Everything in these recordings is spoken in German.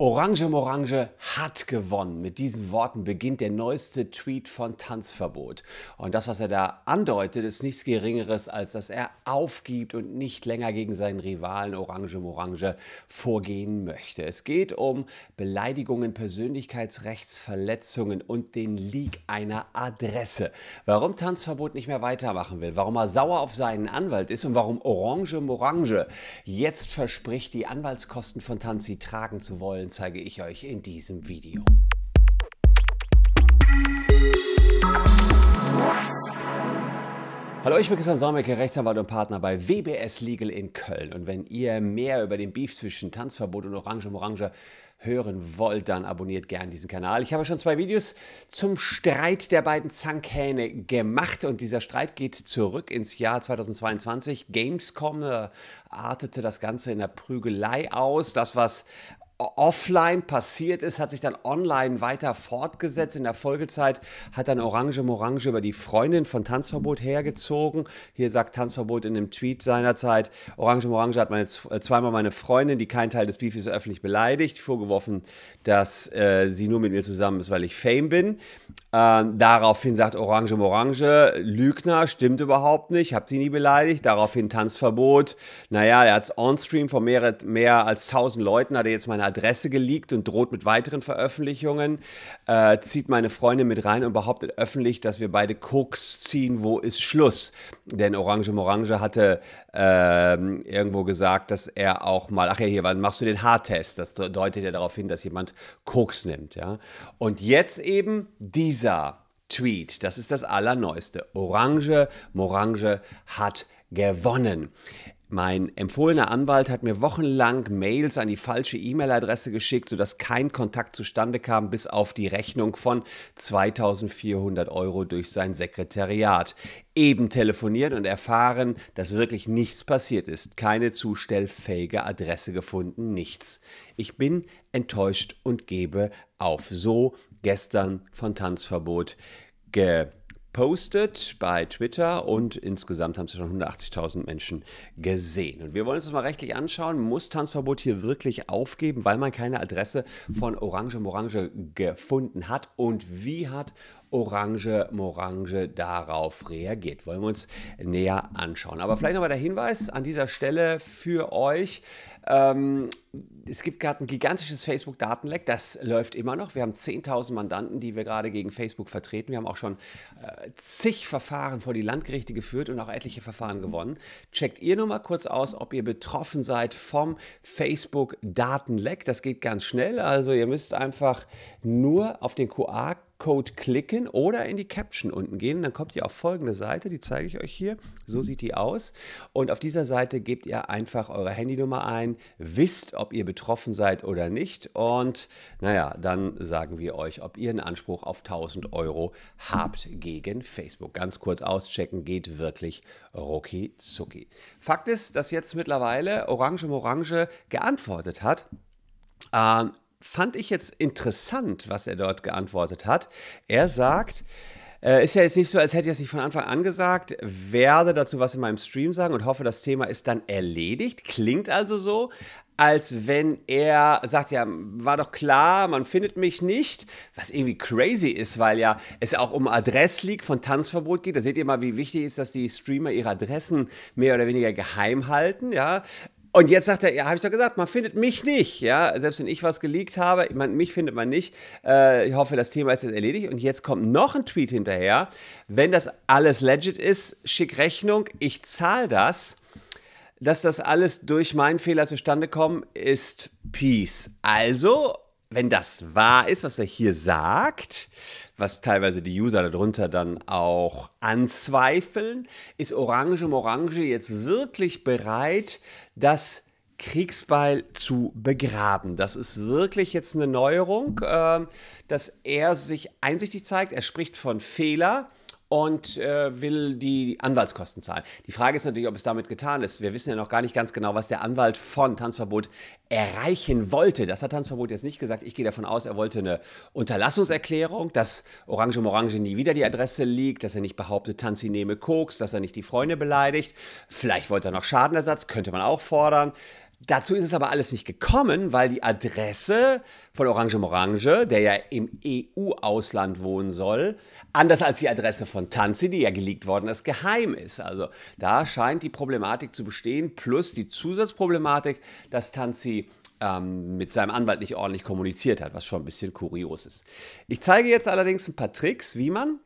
Orange Morange hat gewonnen. Mit diesen Worten beginnt der neueste Tweet von Tanzverbot. Und das, was er da andeutet, ist nichts Geringeres, als dass er aufgibt und nicht länger gegen seinen Rivalen Orange Morange vorgehen möchte. Es geht um Beleidigungen, Persönlichkeitsrechtsverletzungen und den Leak einer Adresse. Warum Tanzverbot nicht mehr weitermachen will, warum er sauer auf seinen Anwalt ist und warum Orange Morange jetzt verspricht, die Anwaltskosten von Tanzi tragen tragen zu wollen, zeige ich euch in diesem Video. Hallo, ich bin Christian Sommerke, Rechtsanwalt und Partner bei WBS Legal in Köln. Und wenn ihr mehr über den Beef zwischen Tanzverbot und Orange und Orange hören wollt, dann abonniert gerne diesen Kanal. Ich habe schon zwei Videos zum Streit der beiden Zankhähne gemacht und dieser Streit geht zurück ins Jahr 2022. Gamescom äh, artete das Ganze in der Prügelei aus. Das, was offline passiert ist, hat sich dann online weiter fortgesetzt. In der Folgezeit hat dann Orange Morange über die Freundin von Tanzverbot hergezogen. Hier sagt Tanzverbot in einem Tweet seinerzeit, Orange Morange hat meine, äh, zweimal meine Freundin, die kein Teil des Beefes öffentlich beleidigt, vorgeworfen, dass äh, sie nur mit mir zusammen ist, weil ich Fame bin. Ähm, daraufhin sagt Orange Morange, Lügner, stimmt überhaupt nicht, habt sie nie beleidigt. Daraufhin Tanzverbot, naja, er hat es on-stream von mehr, mehr als 1000 Leuten, hat er jetzt meine Adresse geleakt und droht mit weiteren Veröffentlichungen, äh, zieht meine Freundin mit rein und behauptet öffentlich, dass wir beide Koks ziehen, wo ist Schluss? Denn Orange Morange hatte ähm, irgendwo gesagt, dass er auch mal, ach ja, hier, wann machst du den Haartest? Das deutet ja darauf hin, dass jemand Koks nimmt, ja. Und jetzt eben dieser Tweet, das ist das Allerneueste. Orange Morange hat gewonnen. Mein empfohlener Anwalt hat mir wochenlang Mails an die falsche E-Mail-Adresse geschickt, sodass kein Kontakt zustande kam, bis auf die Rechnung von 2400 Euro durch sein Sekretariat. Eben telefoniert und erfahren, dass wirklich nichts passiert ist. Keine zustellfähige Adresse gefunden, nichts. Ich bin enttäuscht und gebe auf. So gestern von Tanzverbot ge postet bei Twitter und insgesamt haben es schon 180.000 Menschen gesehen. Und wir wollen uns das mal rechtlich anschauen. Muss Tanzverbot hier wirklich aufgeben, weil man keine Adresse von Orange um Orange gefunden hat? Und wie hat Orange Morange darauf reagiert. Wollen wir uns näher anschauen. Aber vielleicht nochmal der Hinweis an dieser Stelle für euch. Ähm, es gibt gerade ein gigantisches Facebook-Datenleck, das läuft immer noch. Wir haben 10.000 Mandanten, die wir gerade gegen Facebook vertreten. Wir haben auch schon äh, zig Verfahren vor die Landgerichte geführt und auch etliche Verfahren gewonnen. Checkt ihr nochmal kurz aus, ob ihr betroffen seid vom Facebook-Datenleck. Das geht ganz schnell. Also ihr müsst einfach nur auf den QR-Code Code klicken oder in die Caption unten gehen. Dann kommt ihr auf folgende Seite, die zeige ich euch hier. So sieht die aus. Und auf dieser Seite gebt ihr einfach eure Handynummer ein, wisst, ob ihr betroffen seid oder nicht. Und naja, dann sagen wir euch, ob ihr einen Anspruch auf 1000 Euro habt gegen Facebook. Ganz kurz auschecken, geht wirklich rucki zucki. Fakt ist, dass jetzt mittlerweile Orange Morange geantwortet hat. Ähm, fand ich jetzt interessant, was er dort geantwortet hat. Er sagt, äh, ist ja jetzt nicht so, als hätte ich es nicht von Anfang an gesagt, werde dazu was in meinem Stream sagen und hoffe, das Thema ist dann erledigt. Klingt also so, als wenn er sagt, ja, war doch klar, man findet mich nicht, was irgendwie crazy ist, weil ja es auch um Adressleak von Tanzverbot geht. Da seht ihr mal, wie wichtig ist, dass die Streamer ihre Adressen mehr oder weniger geheim halten, ja. Und jetzt sagt er, ja, habe ich doch gesagt, man findet mich nicht. Ja, selbst wenn ich was geleakt habe, man, mich findet man nicht. Äh, ich hoffe, das Thema ist jetzt erledigt. Und jetzt kommt noch ein Tweet hinterher. Wenn das alles legit ist, schick Rechnung, ich zahle das. Dass das alles durch meinen Fehler zustande kommt, ist Peace. Also wenn das wahr ist, was er hier sagt, was teilweise die User darunter dann auch anzweifeln, ist Orange Morange jetzt wirklich bereit, das Kriegsbeil zu begraben. Das ist wirklich jetzt eine Neuerung, äh, dass er sich einsichtig zeigt. Er spricht von Fehler und äh, will die Anwaltskosten zahlen. Die Frage ist natürlich, ob es damit getan ist. Wir wissen ja noch gar nicht ganz genau, was der Anwalt von Tanzverbot erreichen wollte. Das hat Tanzverbot jetzt nicht gesagt. Ich gehe davon aus, er wollte eine Unterlassungserklärung, dass Orange um Orange nie wieder die Adresse liegt, dass er nicht behauptet, Tanzi nehme Koks, dass er nicht die Freunde beleidigt. Vielleicht wollte er noch Schadenersatz, könnte man auch fordern. Dazu ist es aber alles nicht gekommen, weil die Adresse von Orange Morange, der ja im EU-Ausland wohnen soll, anders als die Adresse von Tanzi, die ja geleakt worden ist, geheim ist. Also da scheint die Problematik zu bestehen, plus die Zusatzproblematik, dass Tanzi ähm, mit seinem Anwalt nicht ordentlich kommuniziert hat, was schon ein bisschen kurios ist. Ich zeige jetzt allerdings ein paar Tricks, wie man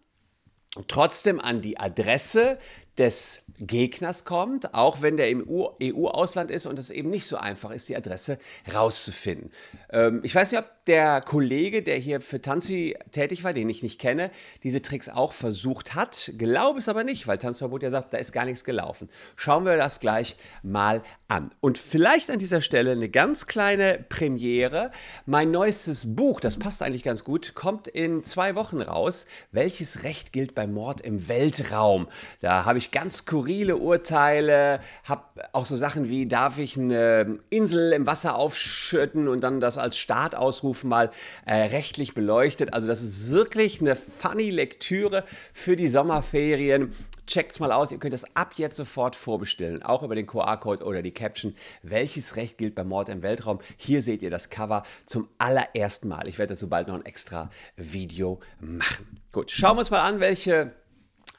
trotzdem an die Adresse des Gegners kommt, auch wenn der im EU-Ausland ist und es eben nicht so einfach ist, die Adresse rauszufinden. Ähm, ich weiß nicht, ob der Kollege, der hier für Tanzi tätig war, den ich nicht kenne, diese Tricks auch versucht hat. Glaube es aber nicht, weil Tanzverbot ja sagt, da ist gar nichts gelaufen. Schauen wir das gleich mal an. Und vielleicht an dieser Stelle eine ganz kleine Premiere. Mein neuestes Buch, das passt eigentlich ganz gut, kommt in zwei Wochen raus. Welches Recht gilt beim Mord im Weltraum? Da habe ich ich ganz skurrile Urteile, habe auch so Sachen wie, darf ich eine Insel im Wasser aufschütten und dann das als Startausruf mal äh, rechtlich beleuchtet. Also das ist wirklich eine funny Lektüre für die Sommerferien. Checkt's mal aus, ihr könnt das ab jetzt sofort vorbestellen, auch über den QR-Code oder die Caption. Welches Recht gilt bei Mord im Weltraum? Hier seht ihr das Cover zum allerersten Mal. Ich werde dazu bald noch ein extra Video machen. Gut, schauen wir uns mal an, welche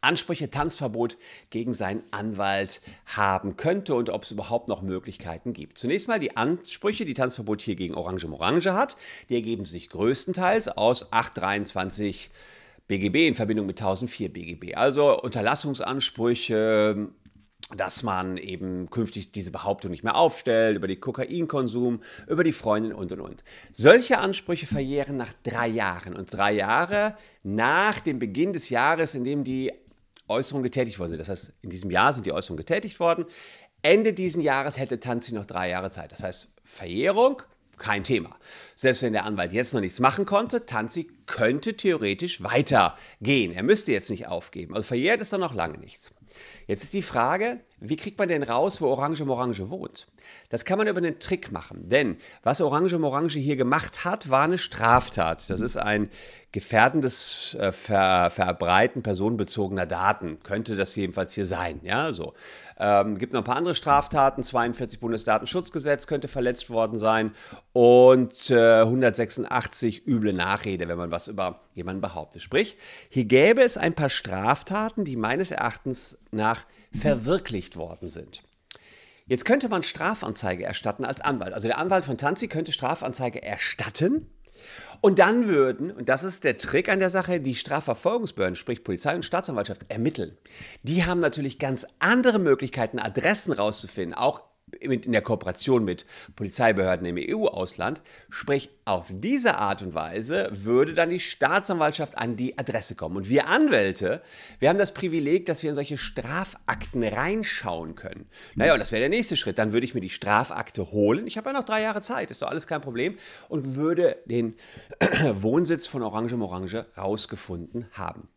Ansprüche Tanzverbot gegen seinen Anwalt haben könnte und ob es überhaupt noch Möglichkeiten gibt. Zunächst mal die Ansprüche, die Tanzverbot hier gegen Orange Morange hat, die ergeben sich größtenteils aus 823 BGB in Verbindung mit 1004 BGB. Also Unterlassungsansprüche, dass man eben künftig diese Behauptung nicht mehr aufstellt, über den Kokainkonsum, über die Freundin und und und. Solche Ansprüche verjähren nach drei Jahren und drei Jahre nach dem Beginn des Jahres, in dem die Äußerungen getätigt worden sind. Das heißt, in diesem Jahr sind die Äußerungen getätigt worden. Ende dieses Jahres hätte Tanzi noch drei Jahre Zeit. Das heißt, Verjährung, kein Thema. Selbst wenn der Anwalt jetzt noch nichts machen konnte, Tanzi könnte theoretisch weitergehen. Er müsste jetzt nicht aufgeben. Also verjährt ist dann noch lange nichts. Jetzt ist die Frage, wie kriegt man denn raus, wo Orange Morange wohnt? Das kann man über einen Trick machen, denn was Orange Morange hier gemacht hat, war eine Straftat. Das ist ein gefährdendes äh, Ver Verbreiten personenbezogener Daten, könnte das jedenfalls hier sein. Ja, so. Ähm, gibt noch ein paar andere Straftaten, 42 Bundesdatenschutzgesetz könnte verletzt worden sein und äh, 186 üble Nachrede, wenn man was über jemanden behauptet. Sprich, hier gäbe es ein paar Straftaten, die meines Erachtens nach verwirklicht worden sind. Jetzt könnte man Strafanzeige erstatten als Anwalt. Also der Anwalt von Tanzi könnte Strafanzeige erstatten. Und dann würden, und das ist der Trick an der Sache, die Strafverfolgungsbehörden, sprich Polizei und Staatsanwaltschaft, ermitteln. Die haben natürlich ganz andere Möglichkeiten, Adressen rauszufinden, auch in der Kooperation mit Polizeibehörden im EU-Ausland, sprich auf diese Art und Weise würde dann die Staatsanwaltschaft an die Adresse kommen. Und wir Anwälte, wir haben das Privileg, dass wir in solche Strafakten reinschauen können. Naja, und das wäre der nächste Schritt. Dann würde ich mir die Strafakte holen. Ich habe ja noch drei Jahre Zeit, ist doch alles kein Problem. Und würde den Wohnsitz von Orange Morange rausgefunden haben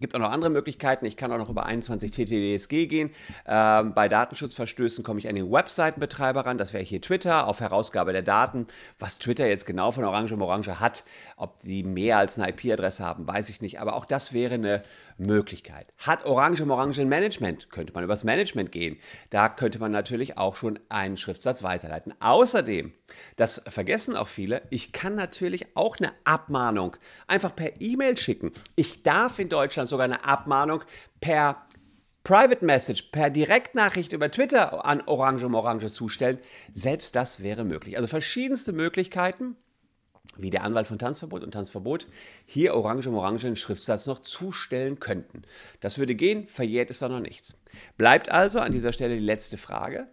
gibt auch noch andere Möglichkeiten. Ich kann auch noch über 21 TTDSG gehen. Ähm, bei Datenschutzverstößen komme ich an den Webseitenbetreiber ran. Das wäre hier Twitter auf Herausgabe der Daten. Was Twitter jetzt genau von Orange um Orange hat, ob die mehr als eine IP-Adresse haben, weiß ich nicht. Aber auch das wäre eine Möglichkeit. Hat Orange um Orange ein Management? Könnte man übers Management gehen. Da könnte man natürlich auch schon einen Schriftsatz weiterleiten. Außerdem, das vergessen auch viele, ich kann natürlich auch eine Abmahnung einfach per E-Mail schicken. Ich darf in Deutschland Deutschland sogar eine Abmahnung per Private Message, per Direktnachricht über Twitter an Orange um Orange zustellen. Selbst das wäre möglich. Also verschiedenste Möglichkeiten, wie der Anwalt von Tanzverbot und Tanzverbot hier Orange um Orange einen Schriftsatz noch zustellen könnten. Das würde gehen, verjährt ist da noch nichts. Bleibt also an dieser Stelle die letzte Frage.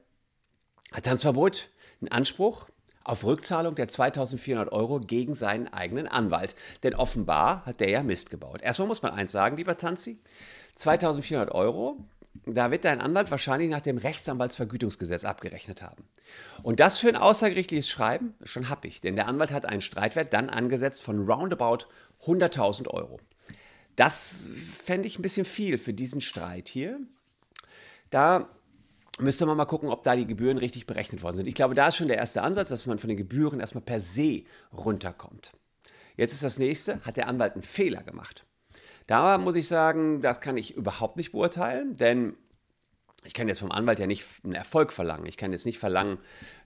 Hat Tanzverbot einen Anspruch auf Rückzahlung der 2400 Euro gegen seinen eigenen Anwalt. Denn offenbar hat der ja Mist gebaut. Erstmal muss man eins sagen, lieber Tanzi. 2400 Euro, da wird dein Anwalt wahrscheinlich nach dem Rechtsanwaltsvergütungsgesetz abgerechnet haben. Und das für ein außergerichtliches Schreiben schon ich. denn der Anwalt hat einen Streitwert dann angesetzt von roundabout 100.000 Euro. Das fände ich ein bisschen viel für diesen Streit hier. Da müsste man mal gucken, ob da die Gebühren richtig berechnet worden sind. Ich glaube, da ist schon der erste Ansatz, dass man von den Gebühren erstmal per se runterkommt. Jetzt ist das nächste, hat der Anwalt einen Fehler gemacht? Da muss ich sagen, das kann ich überhaupt nicht beurteilen, denn ich kann jetzt vom Anwalt ja nicht einen Erfolg verlangen. Ich kann jetzt nicht verlangen,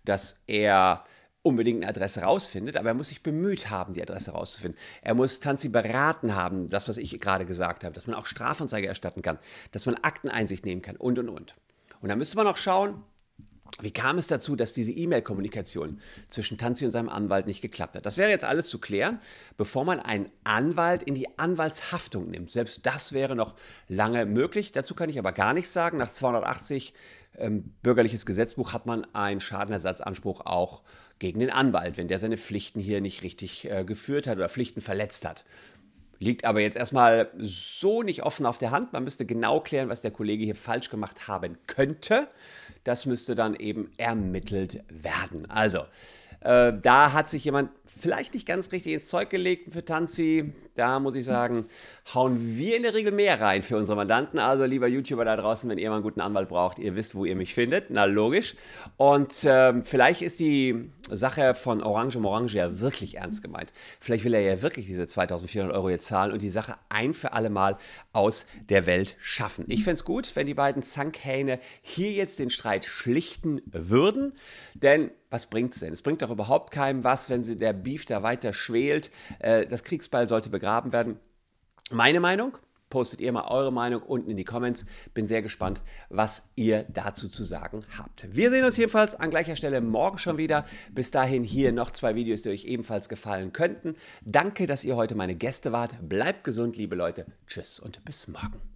dass er unbedingt eine Adresse rausfindet, aber er muss sich bemüht haben, die Adresse rauszufinden. Er muss Tanzi beraten haben, das, was ich gerade gesagt habe, dass man auch Strafanzeige erstatten kann, dass man Akteneinsicht nehmen kann und, und, und. Und da müsste man auch schauen, wie kam es dazu, dass diese E-Mail-Kommunikation zwischen Tanzi und seinem Anwalt nicht geklappt hat? Das wäre jetzt alles zu klären, bevor man einen Anwalt in die Anwaltshaftung nimmt. Selbst das wäre noch lange möglich. Dazu kann ich aber gar nichts sagen. Nach 280 ähm, bürgerliches Gesetzbuch hat man einen Schadenersatzanspruch auch gegen den Anwalt, wenn der seine Pflichten hier nicht richtig äh, geführt hat oder Pflichten verletzt hat. Liegt aber jetzt erstmal so nicht offen auf der Hand. Man müsste genau klären, was der Kollege hier falsch gemacht haben könnte. Das müsste dann eben ermittelt werden. Also, äh, da hat sich jemand vielleicht nicht ganz richtig ins Zeug gelegt für Tanzi. Da muss ich sagen, hauen wir in der Regel mehr rein für unsere Mandanten. Also lieber YouTuber da draußen, wenn ihr mal einen guten Anwalt braucht, ihr wisst, wo ihr mich findet. Na logisch. Und ähm, vielleicht ist die Sache von Orange um Orange ja wirklich ernst gemeint. Vielleicht will er ja wirklich diese 2400 Euro jetzt zahlen und die Sache ein für alle Mal aus der Welt schaffen. Ich fände es gut, wenn die beiden Zankhähne hier jetzt den Streit schlichten würden. Denn was bringt es denn? Es bringt doch überhaupt keinem was, wenn sie der Beef da weiter schwelt. Äh, das Kriegsball sollte begreifen begraben werden. Meine Meinung, postet ihr mal eure Meinung unten in die Comments. Bin sehr gespannt, was ihr dazu zu sagen habt. Wir sehen uns jedenfalls an gleicher Stelle morgen schon wieder. Bis dahin hier noch zwei Videos, die euch ebenfalls gefallen könnten. Danke, dass ihr heute meine Gäste wart. Bleibt gesund, liebe Leute. Tschüss und bis morgen.